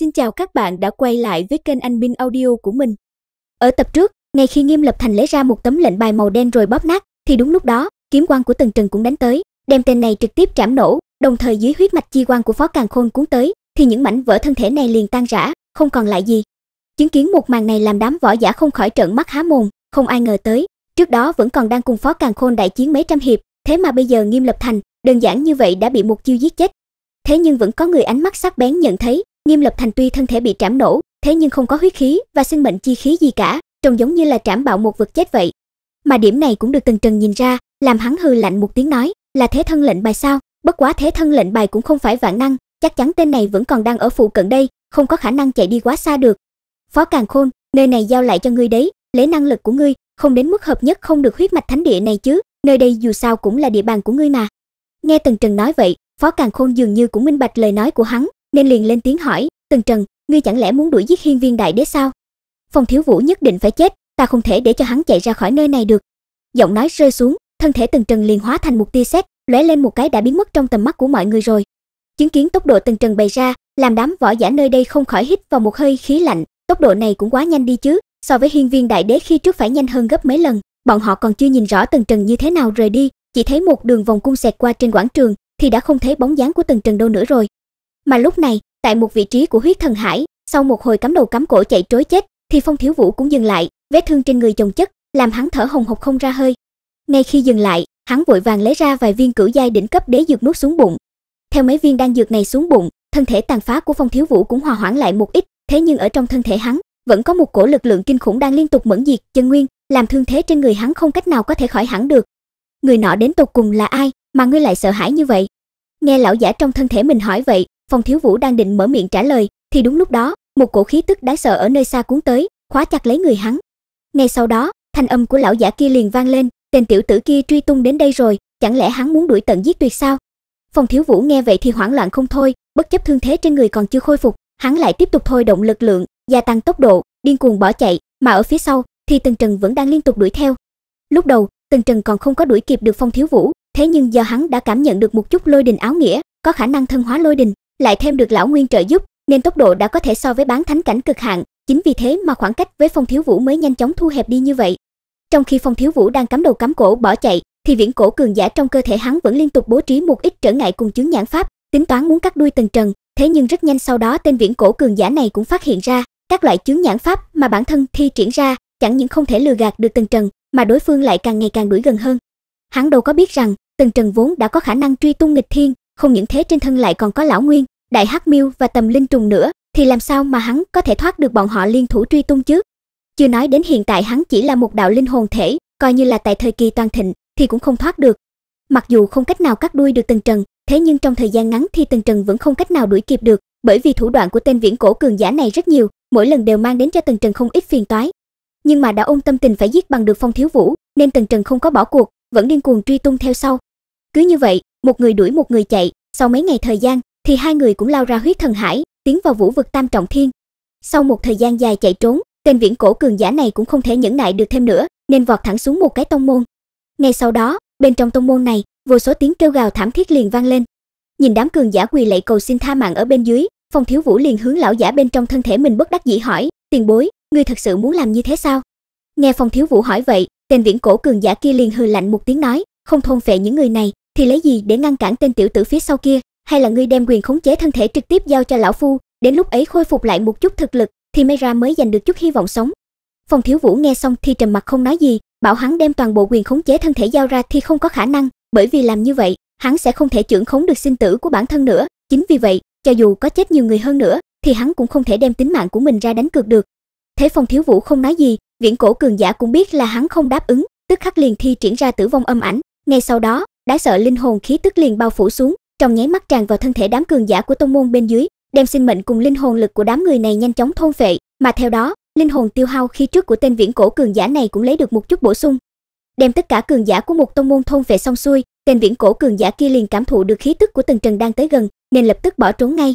Xin chào các bạn đã quay lại với kênh Anh Bin Audio của mình. Ở tập trước, ngay khi Nghiêm Lập Thành lấy ra một tấm lệnh bài màu đen rồi bóp nát, thì đúng lúc đó, kiếm quan của Tần Trần cũng đánh tới, đem tên này trực tiếp trảm nổ, đồng thời dưới huyết mạch chi quan của Phó Càn Khôn cuốn tới, thì những mảnh vỡ thân thể này liền tan rã, không còn lại gì. Chứng kiến một màn này làm đám võ giả không khỏi trợn mắt há mồm, không ai ngờ tới, trước đó vẫn còn đang cùng Phó Càn Khôn đại chiến mấy trăm hiệp, thế mà bây giờ Nghiêm Lập Thành, đơn giản như vậy đã bị một chiêu giết chết. Thế nhưng vẫn có người ánh mắt sắc bén nhận thấy, Nghiêm Lập Thành tuy thân thể bị trảm nổ, thế nhưng không có huyết khí và sinh mệnh chi khí gì cả, trông giống như là trảm bạo một vật chết vậy. Mà điểm này cũng được Tần Trần nhìn ra, làm hắn hư lạnh một tiếng nói, là thế thân lệnh bài sao? Bất quá thế thân lệnh bài cũng không phải vạn năng, chắc chắn tên này vẫn còn đang ở phụ cận đây, không có khả năng chạy đi quá xa được. Phó Càn Khôn, nơi này giao lại cho ngươi đấy, lấy năng lực của ngươi, không đến mức hợp nhất không được huyết mạch thánh địa này chứ, nơi đây dù sao cũng là địa bàn của ngươi mà. Nghe Tần Trần nói vậy, Phó Càn Khôn dường như cũng minh bạch lời nói của hắn, nên liền lên tiếng hỏi, Tần Trần, ngươi chẳng lẽ muốn đuổi giết hiên viên đại đế sao? Phong thiếu vũ nhất định phải chết, ta không thể để cho hắn chạy ra khỏi nơi này được. Giọng nói rơi xuống, thân thể Tần Trần liền hóa thành một tia sét, lóe lên một cái đã biến mất trong tầm mắt của mọi người rồi. Chứng kiến tốc độ Tần Trần bày ra, làm đám võ giả nơi đây không khỏi hít vào một hơi khí lạnh, tốc độ này cũng quá nhanh đi chứ, so với hiên viên đại đế khi trước phải nhanh hơn gấp mấy lần, bọn họ còn chưa nhìn rõ Tần Trần như thế nào rời đi, chỉ thấy một đường vòng cung xẹt qua trên quảng trường thì đã không thấy bóng dáng của Tần Trần đâu nữa rồi. Mà lúc này, tại một vị trí của huyết thần hải, sau một hồi cắm đầu cắm cổ chạy trối chết, thì Phong Thiếu Vũ cũng dừng lại, vết thương trên người chồng chất, làm hắn thở hồng hộc không ra hơi. Ngay khi dừng lại, hắn vội vàng lấy ra vài viên cửu giai đỉnh cấp đế dược nuốt xuống bụng. Theo mấy viên đan dược này xuống bụng, thân thể tàn phá của Phong Thiếu Vũ cũng hòa hoãn lại một ít, thế nhưng ở trong thân thể hắn vẫn có một cổ lực lượng kinh khủng đang liên tục mẫn diệt chân nguyên, làm thương thế trên người hắn không cách nào có thể khỏi hẳn được. Người nọ đến tột cùng là ai mà ngươi lại sợ hãi như vậy? Nghe lão giả trong thân thể mình hỏi vậy, Phong Thiếu Vũ đang định mở miệng trả lời, thì đúng lúc đó, một cổ khí tức đáng sợ ở nơi xa cuốn tới, khóa chặt lấy người hắn. Ngay sau đó, thanh âm của lão giả kia liền vang lên, tên tiểu tử kia truy tung đến đây rồi, chẳng lẽ hắn muốn đuổi tận giết tuyệt sao? Phong Thiếu Vũ nghe vậy thì hoảng loạn không thôi, bất chấp thương thế trên người còn chưa khôi phục, hắn lại tiếp tục thôi động lực lượng, gia tăng tốc độ, điên cuồng bỏ chạy, mà ở phía sau thì Tần Trần vẫn đang liên tục đuổi theo. Lúc đầu, Tần Trần còn không có đuổi kịp được Phong Thiếu Vũ, thế nhưng giờ hắn đã cảm nhận được một chút lôi đình áo nghĩa, có khả năng thân hóa lôi đình, lại thêm được lão nguyên trợ giúp nên tốc độ đã có thể so với bán thánh cảnh cực hạn, chính vì thế mà khoảng cách với Phong Thiếu Vũ mới nhanh chóng thu hẹp đi như vậy. Trong khi Phong Thiếu Vũ đang cắm đầu cắm cổ bỏ chạy, thì viễn cổ cường giả trong cơ thể hắn vẫn liên tục bố trí một ít trở ngại cùng chứng nhãn pháp, tính toán muốn cắt đuôi Tần Trần, thế nhưng rất nhanh sau đó tên viễn cổ cường giả này cũng phát hiện ra, các loại chứng nhãn pháp mà bản thân thi triển ra, chẳng những không thể lừa gạt được Tần Trần, mà đối phương lại càng ngày càng đuổi gần hơn. Hắn đâu có biết rằng, Tần Trần vốn đã có khả năng truy tung nghịch thiên, không những thế trên thân lại còn có lão nguyên đại hắc miêu và tầm linh trùng nữa thì làm sao mà hắn có thể thoát được bọn họ liên thủ truy tung chứ chưa nói đến hiện tại hắn chỉ là một đạo linh hồn thể coi như là tại thời kỳ toàn thịnh thì cũng không thoát được mặc dù không cách nào cắt đuôi được tần trần thế nhưng trong thời gian ngắn thì tần trần vẫn không cách nào đuổi kịp được bởi vì thủ đoạn của tên viễn cổ cường giả này rất nhiều mỗi lần đều mang đến cho tần trần không ít phiền toái nhưng mà đã ôm tâm tình phải giết bằng được phong thiếu vũ nên tần trần không có bỏ cuộc vẫn điên cuồng truy tung theo sau cứ như vậy một người đuổi một người chạy, sau mấy ngày thời gian thì hai người cũng lao ra huyết thần hải, tiến vào vũ vực tam trọng thiên. Sau một thời gian dài chạy trốn, tên viễn cổ cường giả này cũng không thể nhẫn nại được thêm nữa, nên vọt thẳng xuống một cái tông môn. Ngay sau đó, bên trong tông môn này, vô số tiếng kêu gào thảm thiết liền vang lên. Nhìn đám cường giả quỳ lạy cầu xin tha mạng ở bên dưới, Phong Thiếu Vũ liền hướng lão giả bên trong thân thể mình bất đắc dĩ hỏi, "Tiền bối, ngươi thật sự muốn làm như thế sao?" Nghe Phong Thiếu Vũ hỏi vậy, tên viễn cổ cường giả kia liền hừ lạnh một tiếng nói, "Không thôn phệ những người này, thì lấy gì để ngăn cản tên tiểu tử phía sau kia hay là ngươi đem quyền khống chế thân thể trực tiếp giao cho lão phu đến lúc ấy khôi phục lại một chút thực lực thì may ra mới giành được chút hy vọng sống phong thiếu vũ nghe xong thì trầm mặt không nói gì bảo hắn đem toàn bộ quyền khống chế thân thể giao ra thì không có khả năng bởi vì làm như vậy hắn sẽ không thể trưởng khống được sinh tử của bản thân nữa chính vì vậy cho dù có chết nhiều người hơn nữa thì hắn cũng không thể đem tính mạng của mình ra đánh cược được thế phong thiếu vũ không nói gì viễn cổ cường giả cũng biết là hắn không đáp ứng tức khắc liền thi triển ra tử vong âm ảnh ngay sau đó đáng sợ linh hồn khí tức liền bao phủ xuống trong nháy mắt tràn vào thân thể đám cường giả của tông môn bên dưới đem sinh mệnh cùng linh hồn lực của đám người này nhanh chóng thôn phệ mà theo đó linh hồn tiêu hao khi trước của tên viễn cổ cường giả này cũng lấy được một chút bổ sung đem tất cả cường giả của một tông môn thôn phệ xong xuôi tên viễn cổ cường giả kia liền cảm thụ được khí tức của tần trần đang tới gần nên lập tức bỏ trốn ngay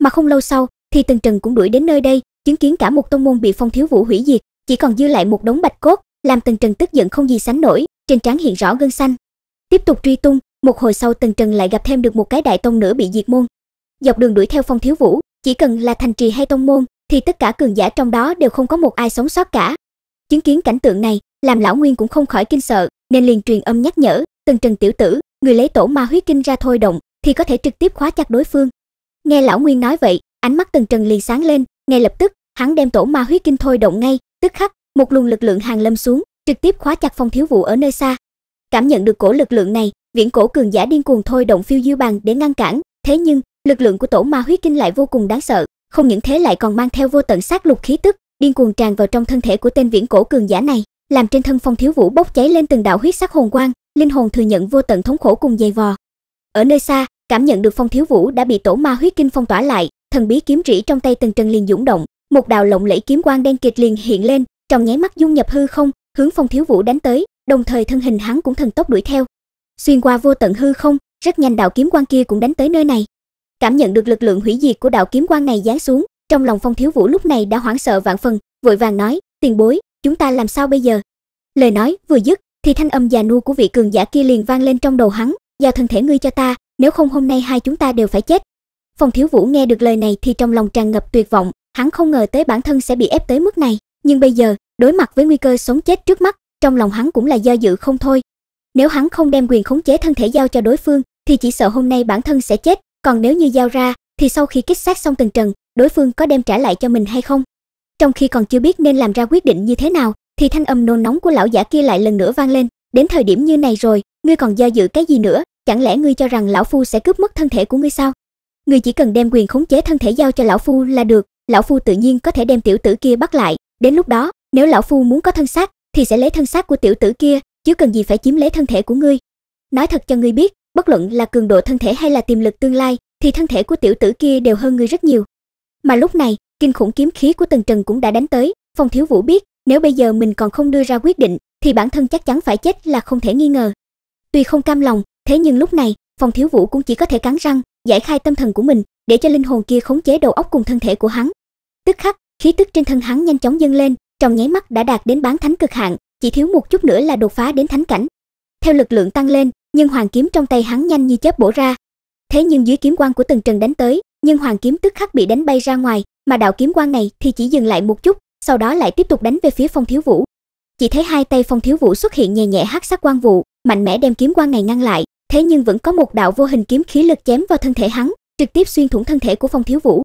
mà không lâu sau thì tần trần cũng đuổi đến nơi đây chứng kiến cả một tông môn bị phong thiếu vũ hủy diệt chỉ còn dư lại một đống bạch cốt làm tần trần tức giận không gì sánh nổi trên trán hiện rõ gân xanh Tiếp tục truy tung, một hồi sau Tần Trần lại gặp thêm được một cái đại tông nữa bị diệt môn. Dọc đường đuổi theo phong thiếu vũ, chỉ cần là thành trì hay tông môn, thì tất cả cường giả trong đó đều không có một ai sống sót cả. Chứng kiến cảnh tượng này, làm lão Nguyên cũng không khỏi kinh sợ, nên liền truyền âm nhắc nhở, Tần Trần tiểu tử, người lấy tổ ma huyết kinh ra thôi động, thì có thể trực tiếp khóa chặt đối phương. Nghe lão Nguyên nói vậy, ánh mắt Tần Trần liền sáng lên, ngay lập tức, hắn đem tổ ma huyết kinh thôi động ngay, tức khắc, một luồng lực lượng hàng lâm xuống, trực tiếp khóa chặt Phong Thiếu Vũ ở nơi xa, Cảm nhận được cổ lực lượng này, viễn cổ cường giả điên cuồng thôi động phiêu diêu bàn để ngăn cản, thế nhưng, lực lượng của tổ ma huyết kinh lại vô cùng đáng sợ, không những thế lại còn mang theo vô tận sát lục khí tức, điên cuồng tràn vào trong thân thể của tên viễn cổ cường giả này, làm trên thân Phong Thiếu Vũ bốc cháy lên từng đạo huyết sắc hồn quang, linh hồn thừa nhận vô tận thống khổ cùng dày vò. Ở nơi xa, cảm nhận được Phong Thiếu Vũ đã bị tổ ma huyết kinh phong tỏa lại, thần bí kiếm rỉ trong tay Tần Trần liền dũng động, một đạo lộng lẫy kiếm quang đen kịt liền hiện lên, trong nháy mắt dung nhập hư không, hướng Phong Thiếu Vũ đánh tới, đồng thời thân hình hắn cũng thần tốc đuổi theo. Xuyên qua vô tận hư không, rất nhanh đạo kiếm quan kia cũng đánh tới nơi này. Cảm nhận được lực lượng hủy diệt của đạo kiếm quan này giáng xuống, trong lòng Phong Thiếu Vũ lúc này đã hoảng sợ vạn phần, vội vàng nói: "Tiền bối, chúng ta làm sao bây giờ?" Lời nói vừa dứt, thì thanh âm già nua của vị cường giả kia liền vang lên trong đầu hắn, giao thân thể ngươi cho ta, nếu không hôm nay hai chúng ta đều phải chết. Phong Thiếu Vũ nghe được lời này thì trong lòng tràn ngập tuyệt vọng, hắn không ngờ tới bản thân sẽ bị ép tới mức này, nhưng bây giờ, đối mặt với nguy cơ sống chết trước mắt, trong lòng hắn cũng là do dự không thôi. Nếu hắn không đem quyền khống chế thân thể giao cho đối phương, thì chỉ sợ hôm nay bản thân sẽ chết, còn nếu như giao ra, thì sau khi kích sát xong từng Trần, đối phương có đem trả lại cho mình hay không? Trong khi còn chưa biết nên làm ra quyết định như thế nào, thì thanh âm nôn nóng của lão giả kia lại lần nữa vang lên, đến thời điểm như này rồi, ngươi còn do dự cái gì nữa, chẳng lẽ ngươi cho rằng lão phu sẽ cướp mất thân thể của ngươi sao? Ngươi chỉ cần đem quyền khống chế thân thể giao cho lão phu là được, lão phu tự nhiên có thể đem tiểu tử kia bắt lại, đến lúc đó, nếu lão phu muốn có thân xác thì sẽ lấy thân xác của tiểu tử kia, chứ cần gì phải chiếm lấy thân thể của ngươi. Nói thật cho ngươi biết, bất luận là cường độ thân thể hay là tiềm lực tương lai, thì thân thể của tiểu tử kia đều hơn ngươi rất nhiều. Mà lúc này, kinh khủng kiếm khí của Tần Trần cũng đã đánh tới, Phong Thiếu Vũ biết, nếu bây giờ mình còn không đưa ra quyết định, thì bản thân chắc chắn phải chết là không thể nghi ngờ. Tuy không cam lòng, thế nhưng lúc này, Phong Thiếu Vũ cũng chỉ có thể cắn răng, giải khai tâm thần của mình, để cho linh hồn kia khống chế đầu óc cùng thân thể của hắn. Tức khắc, khí tức trên thân hắn nhanh chóng dâng lên, trong nháy mắt đã đạt đến bán thánh cực hạn, chỉ thiếu một chút nữa là đột phá đến thánh cảnh. Theo lực lượng tăng lên, nhưng hoàng kiếm trong tay hắn nhanh như chớp bổ ra. Thế nhưng dưới kiếm quang của Tần Trần đánh tới, nhưng hoàng kiếm tức khắc bị đánh bay ra ngoài, mà đạo kiếm quang này thì chỉ dừng lại một chút, sau đó lại tiếp tục đánh về phía Phong Thiếu Vũ. Chỉ thấy hai tay Phong Thiếu Vũ xuất hiện nhẹ nhẹ hắc sắc quang vụ, mạnh mẽ đem kiếm quang này ngăn lại, thế nhưng vẫn có một đạo vô hình kiếm khí lực chém vào thân thể hắn, trực tiếp xuyên thủng thân thể của Phong Thiếu Vũ.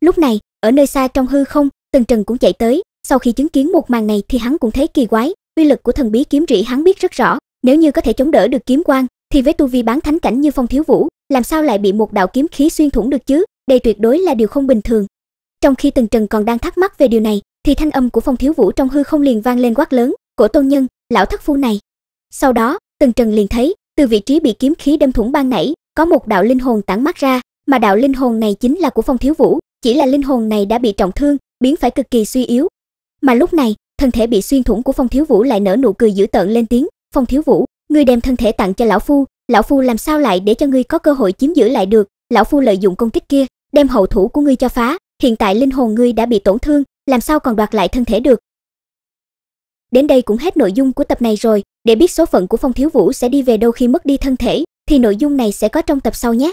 Lúc này, ở nơi xa trong hư không, Tần Trần cũng chạy tới, sau khi chứng kiến một màn này thì hắn cũng thấy kỳ quái, uy lực của thần bí kiếm rỉ hắn biết rất rõ, nếu như có thể chống đỡ được kiếm quang, thì với tu vi bán thánh cảnh như Phong Thiếu Vũ, làm sao lại bị một đạo kiếm khí xuyên thủng được chứ? Đây tuyệt đối là điều không bình thường. Trong khi Tần Trần còn đang thắc mắc về điều này, thì thanh âm của Phong Thiếu Vũ trong hư không liền vang lên quát lớn, "Cổ tôn nhân, lão thất phu này." Sau đó, Tần Trần liền thấy, từ vị trí bị kiếm khí đâm thủng ban nãy, có một đạo linh hồn tản mắt ra, mà đạo linh hồn này chính là của Phong Thiếu Vũ, chỉ là linh hồn này đã bị trọng thương, biến phải cực kỳ suy yếu, mà lúc này, thân thể bị xuyên thủng của Phong Thiếu Vũ lại nở nụ cười dữ tợn lên tiếng, "Phong Thiếu Vũ, ngươi đem thân thể tặng cho lão phu, lão phu làm sao lại để cho ngươi có cơ hội chiếm giữ lại được? Lão phu lợi dụng công kích kia, đem hậu thủ của ngươi cho phá, hiện tại linh hồn ngươi đã bị tổn thương, làm sao còn đoạt lại thân thể được?" Đến đây cũng hết nội dung của tập này rồi, để biết số phận của Phong Thiếu Vũ sẽ đi về đâu khi mất đi thân thể, thì nội dung này sẽ có trong tập sau nhé.